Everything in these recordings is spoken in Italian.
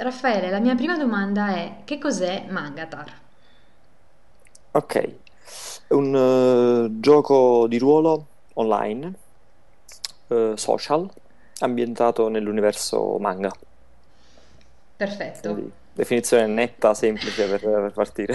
Raffaele, la mia prima domanda è: che cos'è Mangatar? Ok, è un eh, gioco di ruolo online, eh, social, ambientato nell'universo manga. Perfetto. Quindi, definizione netta, semplice per, per partire.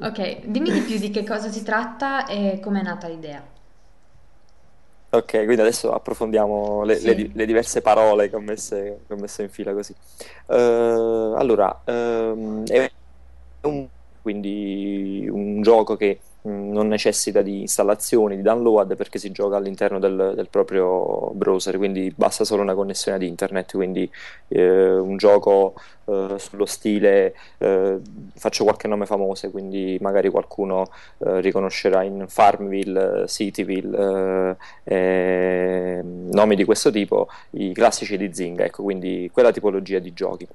ok, dimmi di più di che cosa si tratta e com'è nata l'idea. Ok, quindi adesso approfondiamo le, sì. le, le diverse parole che ho, messe, che ho, messo in fila così. Uh, allora, um, è un, quindi un gioco che non necessita di installazioni, di download perché si gioca all'interno del, del proprio browser, quindi basta solo una connessione ad internet, quindi eh, un gioco eh, sullo stile, eh, faccio qualche nome famoso, quindi magari qualcuno eh, riconoscerà in Farmville, Cityville, eh, nomi di questo tipo, i classici di Zinga, ecco, quindi quella tipologia di giochi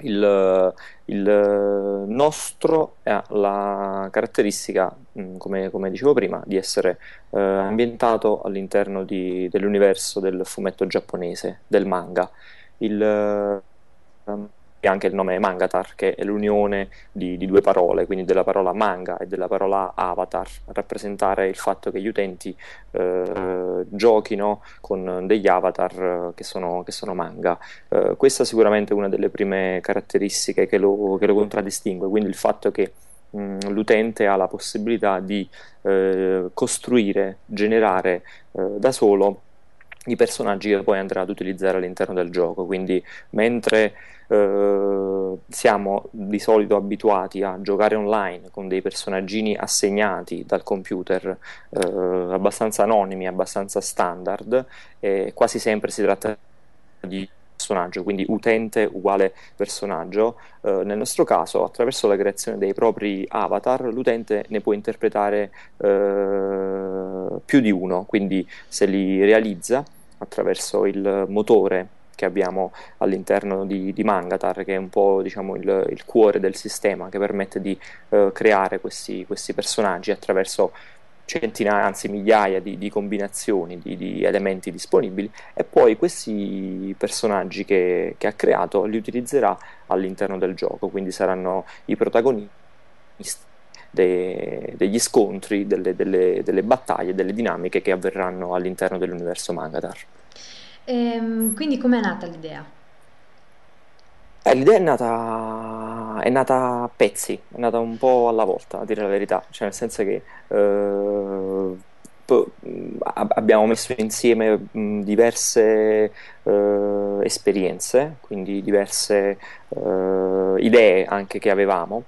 il, il nostro ha la caratteristica, mm, come, come dicevo prima, di essere eh, ambientato all'interno di, dell'universo del fumetto giapponese, del manga. Il, um, e anche il nome Mangatar, che è l'unione di, di, due parole, quindi della parola manga e della parola avatar, rappresentare il fatto che gli utenti eh, giochino con degli avatar eh, che sono, che sono manga. Eh, questa è sicuramente una delle prime caratteristiche che lo, che lo contraddistingue, quindi il fatto che mm, l'utente ha la possibilità di eh, costruire, generare eh, da solo di personaggi che poi andrà ad utilizzare all'interno del gioco. Quindi, mentre eh, siamo di solito abituati a giocare online con dei personaggini assegnati dal computer, eh, abbastanza anonimi, abbastanza standard, eh, quasi sempre si tratta di personaggio, quindi utente uguale personaggio. Eh, nel nostro caso, attraverso la creazione dei propri avatar, l'utente ne può interpretare eh, più di uno, quindi se li realizza attraverso il motore che abbiamo all'interno di, di Mangatar, che è un po' diciamo, il, il, cuore del sistema che permette di eh, creare questi, questi, personaggi attraverso centinaia, anzi migliaia di, di combinazioni di, di, elementi disponibili e poi questi personaggi che, che ha creato li utilizzerà all'interno del gioco, quindi saranno i protagonisti de, degli scontri, delle, delle, delle battaglie, delle dinamiche che avverranno all'interno dell'universo Mangadar. Ehm, quindi com'è nata l'idea? Eh, l'idea è nata, è nata, a pezzi, è nata un po' alla volta, a dire la verità, cioè nel senso che... Eh, abbiamo messo insieme diverse eh, esperienze, quindi diverse eh, idee anche che avevamo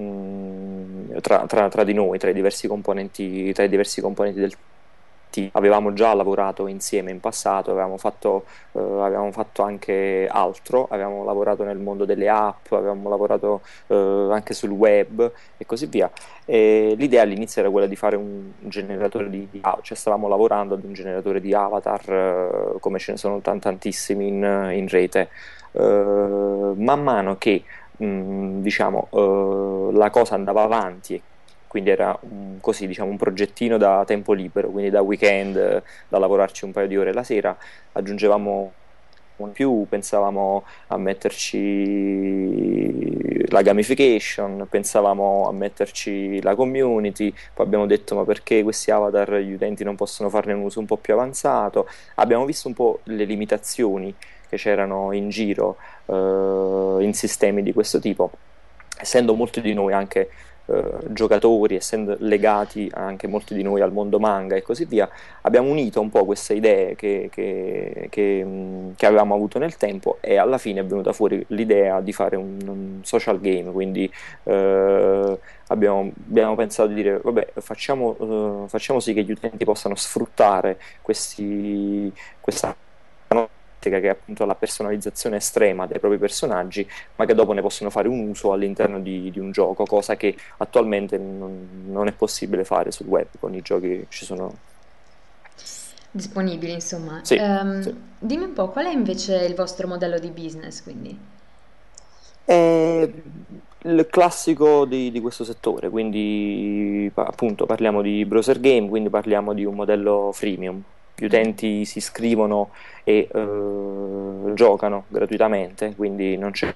Mm, tra, tra, tra, di noi, tra i diversi componenti, tra i diversi componenti del team. Avevamo già lavorato insieme in passato, avevamo fatto, eh, avevamo fatto anche altro, avevamo lavorato nel mondo delle app, avevamo lavorato eh, anche sul web e così via. E l'idea all'inizio era quella di fare un generatore di, di cioè stavamo lavorando ad un generatore di avatar eh, come ce ne sono tantissimi in, in rete. Eh, man mano che Mm, diciamo, eh, la cosa andava avanti quindi era un, così, diciamo, un progettino da tempo libero, quindi da weekend, eh, da lavorarci un paio di ore la sera, aggiungevamo un più, pensavamo a metterci la gamification, pensavamo a metterci la community, poi abbiamo detto ma perché questi avatar gli utenti non possono farne un uso un po' più avanzato, abbiamo visto un po' le limitazioni che c'erano in giro eh, in sistemi di questo tipo. Essendo molti di noi anche eh, giocatori, essendo legati anche molti di noi al mondo manga e così via, abbiamo unito un po' queste idee che, che, che, che avevamo avuto nel tempo e alla fine è venuta fuori l'idea di fare un, un social game, quindi eh, abbiamo, abbiamo, pensato di dire vabbè facciamo, eh, facciamo, sì che gli utenti possano sfruttare questi, questa tattica che è appunto la personalizzazione estrema dei propri personaggi, ma che dopo ne possono fare un uso all'interno di, di un gioco, cosa che attualmente non, non, è possibile fare sul web con i giochi che ci sono disponibili, insomma. Sì, um, sì. Dimmi un po', qual è invece il vostro modello di business, quindi? È il classico di, di, questo settore, quindi appunto parliamo di browser game, quindi parliamo di un modello freemium, gli utenti si iscrivono e eh, giocano gratuitamente, quindi non c'è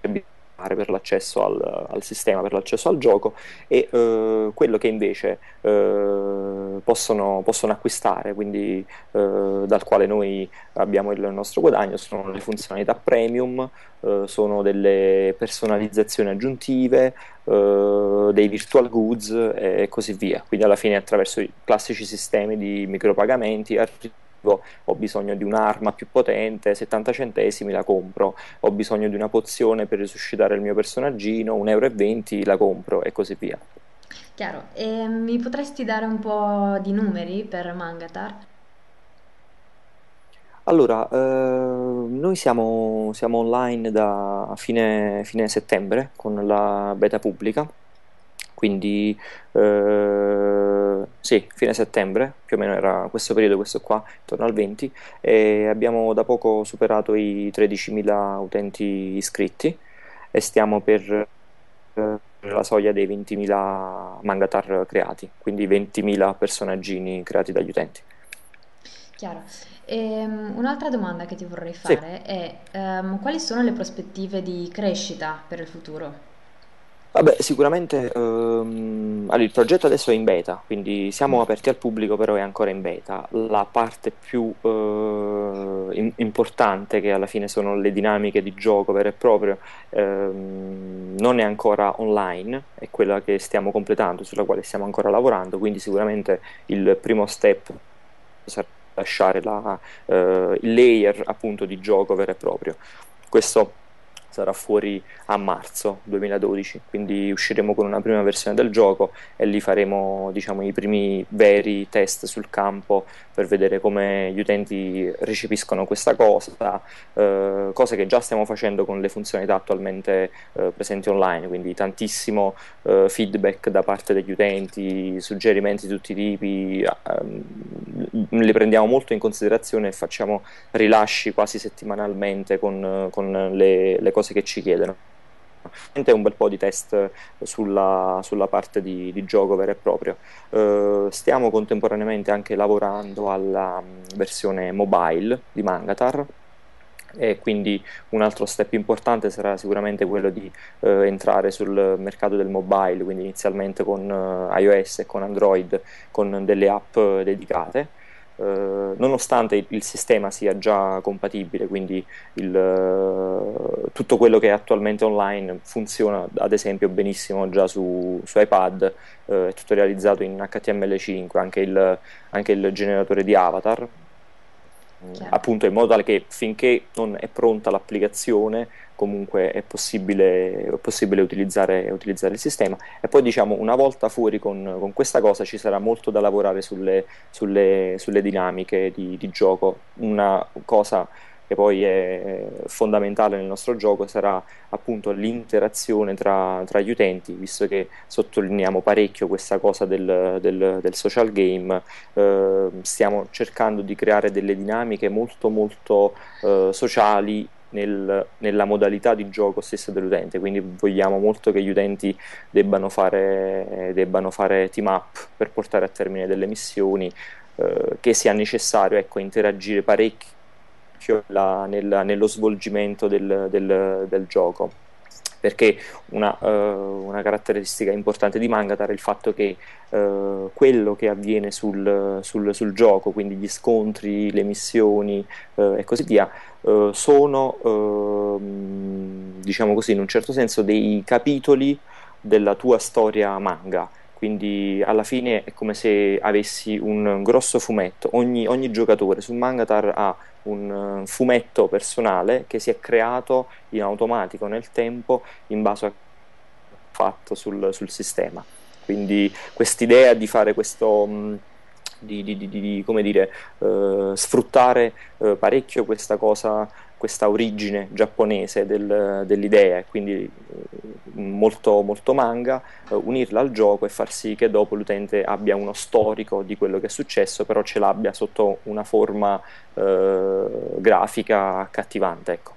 bisogno pagare per l'accesso al, al sistema, per l'accesso al gioco e eh, quello che invece eh, possono, possono, acquistare, quindi eh, dal quale noi abbiamo il nostro guadagno, sono le funzionalità premium, eh, sono delle personalizzazioni aggiuntive, eh, dei virtual goods e così via. Quindi alla fine attraverso i classici sistemi di micropagamenti arriviamo ho bisogno di un'arma più potente, 70 centesimi la compro, ho bisogno di una pozione per risuscitare il mio personaggino, 1,20 euro la compro e così via. Chiaro, e mi potresti dare un po' di numeri per Mangatar? Allora, eh, noi siamo, siamo, online da fine, fine settembre con la beta pubblica quindi eh, sì, fine settembre, più o meno era questo periodo, questo qua, intorno al 20, e abbiamo da poco superato i 13.000 utenti iscritti e stiamo per eh, la soglia dei 20.000 mangatar creati, quindi 20.000 personaggini creati dagli utenti. Chiaro. Ehm, un'altra domanda che ti vorrei fare sì. è ehm, quali sono le prospettive di crescita per il futuro? Vabbè, sicuramente ehm, allora, il progetto adesso è in beta, quindi siamo mm. aperti al pubblico, però è ancora in beta. La parte più eh, in- importante, che alla fine sono le dinamiche di gioco vero e proprio, ehm, non è ancora online, è quella che stiamo completando, sulla quale stiamo ancora lavorando, quindi sicuramente il primo step sarà lasciare la, eh, il layer appunto di gioco vero e proprio. Questo sarà fuori a marzo 2012, quindi usciremo con una prima versione del gioco e lì faremo diciamo, i primi veri test sul campo per vedere come gli utenti recepiscono questa cosa, eh, cosa che già stiamo facendo con le funzionalità attualmente eh, presenti online, quindi tantissimo eh, feedback da parte degli utenti, suggerimenti di tutti i tipi, ehm, li prendiamo molto in considerazione e facciamo rilasci quasi settimanalmente con, con le, le cose cose che ci chiedono. È Un bel po' di test sulla, sulla parte di, di, gioco vero e proprio. Eh, stiamo contemporaneamente anche lavorando alla mm, versione mobile di Mangatar, e quindi un altro step importante sarà sicuramente quello di eh, entrare sul mercato del mobile, quindi inizialmente con eh, iOS e con Android, con delle app dedicate eh, nonostante il, il, sistema sia già compatibile, quindi il, eh, tutto quello che è attualmente online funziona ad esempio benissimo già su, su iPad, eh, è tutto realizzato in HTML5, anche il, anche il generatore di avatar Chiaro. appunto in modo tale che finché non è pronta l'applicazione comunque è possibile, è possibile utilizzare, utilizzare, il sistema e poi diciamo una volta fuori con, con questa cosa ci sarà molto da lavorare sulle, sulle, sulle dinamiche di, di gioco una cosa che poi è fondamentale nel nostro gioco, sarà appunto l'interazione tra, tra gli utenti, visto che sottolineiamo parecchio questa cosa del, del, del social game, eh, stiamo cercando di creare delle dinamiche molto molto eh, sociali nel, nella modalità di gioco stessa dell'utente, quindi vogliamo molto che gli utenti debbano fare, debbano fare team up per portare a termine delle missioni, eh, che sia necessario ecco, interagire parecchio specchio la, nel, nello svolgimento del, del, del gioco perché una, uh, una, caratteristica importante di Mangatar è il fatto che uh, quello che avviene sul, sul, sul, gioco, quindi gli scontri, le missioni uh, e così via, sono, ehm, diciamo così, in un certo senso dei capitoli della tua storia manga quindi alla fine è come se avessi un grosso fumetto, ogni, ogni giocatore su Mangatar ha un eh, fumetto personale che si è creato in automatico nel tempo in base a fatto sul, sul sistema. Quindi quest'idea di fare questo... Mm, di, di, di, di, come dire, eh, sfruttare eh, parecchio questa cosa questa origine giapponese del, dell'idea e quindi eh, molto, molto manga, eh, unirla al gioco e far sì che dopo l'utente abbia uno storico di quello che è successo, però ce l'abbia sotto una forma eh, grafica accattivante. Ecco.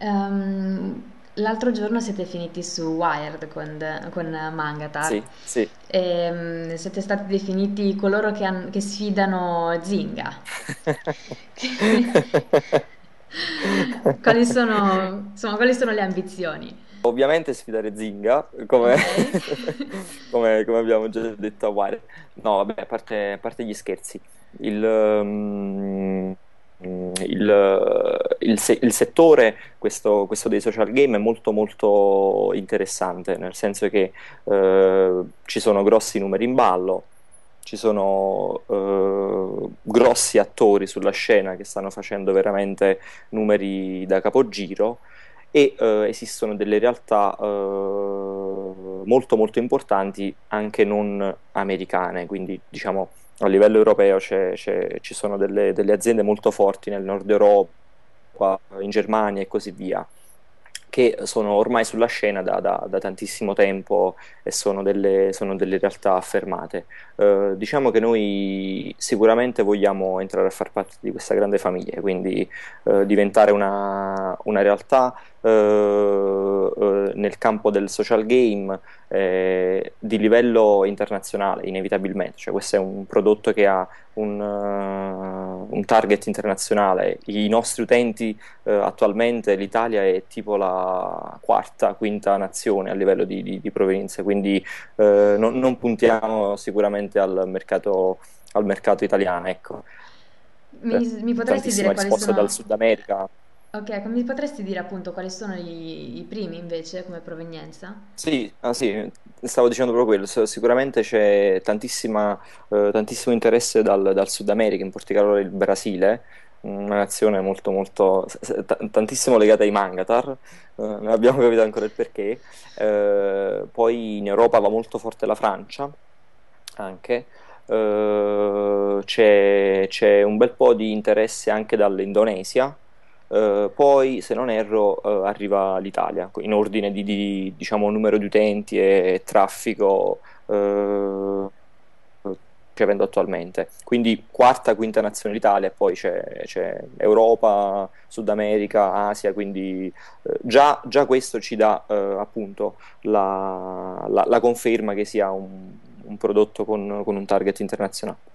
Um l'altro giorno siete finiti su Wired con, con Mangatar. Sì, sì. E, ehm, siete stati definiti coloro che, han, che sfidano Zinga. quali, sono, insomma, quali sono le ambizioni? Ovviamente sfidare Zinga, come, come, come, abbiamo già detto a Wired. No, vabbè, a parte, a parte gli scherzi. Il... Um Mm, il, eh, il, se- il settore questo, questo, dei social game è molto molto interessante nel senso che eh, ci sono grossi numeri in ballo ci sono eh, grossi attori sulla scena che stanno facendo veramente numeri da capogiro e eh, esistono delle realtà eh, molto molto importanti anche non americane quindi diciamo a livello europeo c'è, c'è, ci sono delle, delle, aziende molto forti nel nord Europa, in Germania e così via, che sono ormai sulla scena da, da, da tantissimo tempo e sono delle, sono delle realtà affermate. Eh, diciamo che noi sicuramente vogliamo entrare a far parte di questa grande famiglia, quindi eh, diventare una, una realtà eh, eh, nel campo del social game eh, di livello internazionale, inevitabilmente. Cioè, questo è un prodotto che ha un, uh, un target internazionale. I nostri utenti uh, attualmente, l'Italia è tipo la quarta, quinta nazione a livello di, di, di provenienza, quindi uh, non, non, puntiamo sicuramente al mercato, al mercato italiano. Ecco. Mi, mi potresti Tantissima dire quali sono... dal Sud America. Ok, ecco, mi potresti dire appunto quali sono i, i primi invece come provenienza? Sì, ah, sì, stavo dicendo proprio quello, sicuramente c'è eh, tantissimo interesse dal, dal, Sud America, in particolare il Brasile, una nazione molto, molto, tantissimo legata ai mangatar, eh, non abbiamo capito ancora il perché, eh, poi in Europa va molto forte la Francia, anche, eh, c'è, c'è un bel po' di interesse anche dall'Indonesia, eh, poi, se non erro, uh, arriva l'Italia in ordine di, di diciamo, numero di utenti e, e traffico uh, eh, che avendo attualmente. Quindi quarta, quinta nazione l'Italia, poi c'è, c'è, Europa, Sud America, Asia, quindi già, già, questo ci dà appunto la, la, la, conferma che sia un, un prodotto con, con un target internazionale.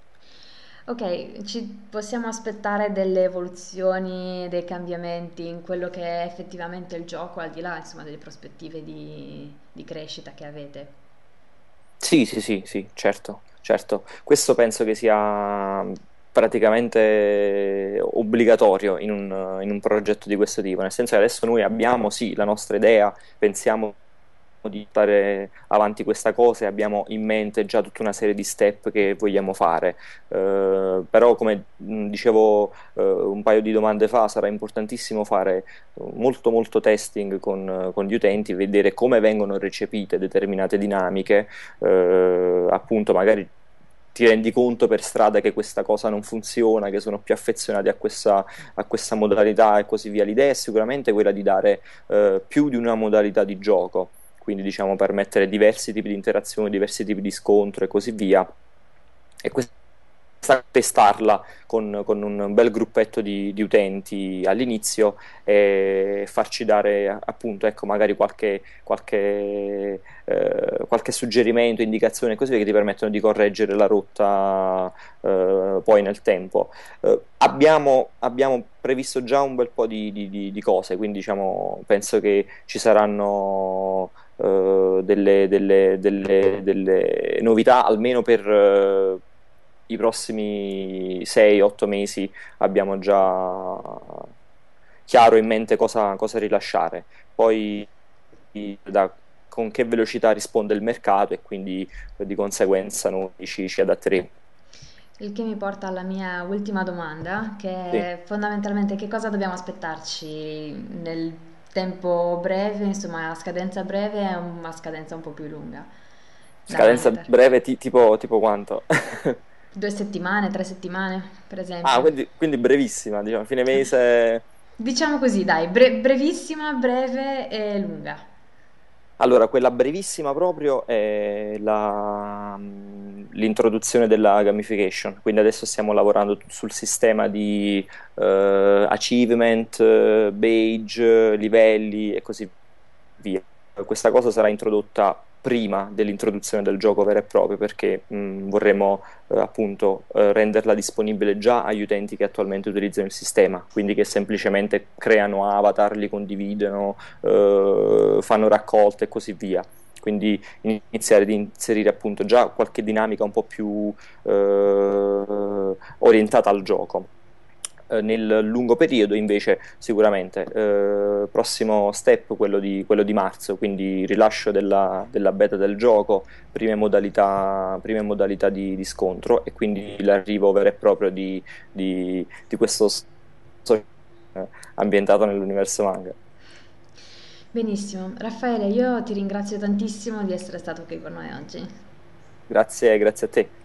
Ok, ci possiamo aspettare delle evoluzioni, dei cambiamenti in quello che è effettivamente il gioco, al di là, insomma, delle prospettive di, di crescita che avete. Sì, sì, sì, sì, certo, certo. Questo penso che sia praticamente obbligatorio in un, in un progetto di questo tipo, nel senso che adesso noi abbiamo sì la nostra idea, pensiamo di portare avanti questa cosa e abbiamo in mente già tutta una serie di step che vogliamo fare. Eh, però, come mm, dicevo eh, un paio di domande fa, sarà importantissimo fare molto molto testing con, con gli utenti, vedere come vengono recepite determinate dinamiche, eh, appunto magari ti rendi conto per strada che questa cosa non funziona, che sono più affezionati a questa, a questa modalità e così via. L'idea è sicuramente quella di dare eh, più di una modalità di gioco, quindi diciamo permettere diversi tipi di interazione, diversi tipi di scontro e così via. E questa testarla con, con un bel gruppetto di, di, utenti all'inizio e farci dare appunto ecco, magari qualche, qualche, eh, qualche suggerimento, indicazione e così via che ti permettono di correggere la rotta eh, poi nel tempo. Eh, abbiamo, abbiamo previsto già un bel po' di, di, di cose, quindi diciamo, penso che ci saranno eh, delle, delle, delle, delle, novità almeno per uh, i prossimi 6-8 mesi abbiamo già chiaro in mente cosa, cosa rilasciare poi da con che velocità risponde il mercato e quindi di conseguenza noi ci, ci adatteremo il che mi porta alla mia ultima domanda, che sì. fondamentalmente che cosa dobbiamo aspettarci nel tempo breve, insomma, a scadenza breve e una scadenza un po' più lunga. Scadenza breve ti, tipo, tipo, quanto? Due settimane, tre settimane, per esempio. Ah, quindi, quindi brevissima, diciamo, fine mese... Diciamo così, dai, bre- brevissima, breve e lunga. Allora, quella brevissima proprio è la, mm, l'introduzione della gamification, quindi adesso stiamo lavorando sul sistema di uh, achievement, eh, badge, livelli e così via. Questa cosa sarà introdotta prima dell'introduzione del gioco vero e proprio perché mh, mm, vorremmo eh, appunto eh, renderla disponibile già agli utenti che attualmente utilizzano il sistema, quindi che semplicemente creano avatar, li condividono, eh, fanno raccolte e così via. Quindi iniziare ad inserire appunto già qualche dinamica un po' più eh, orientata al gioco. Eh, nel lungo periodo invece sicuramente eh, prossimo step quello di, quello di, marzo quindi rilascio della, della beta del gioco prime modalità, prime modalità di, di, scontro e quindi l'arrivo vero e proprio di, di questo ambientato nell'universo manga benissimo Raffaele io ti ringrazio tantissimo di essere stato qui con noi oggi grazie grazie a te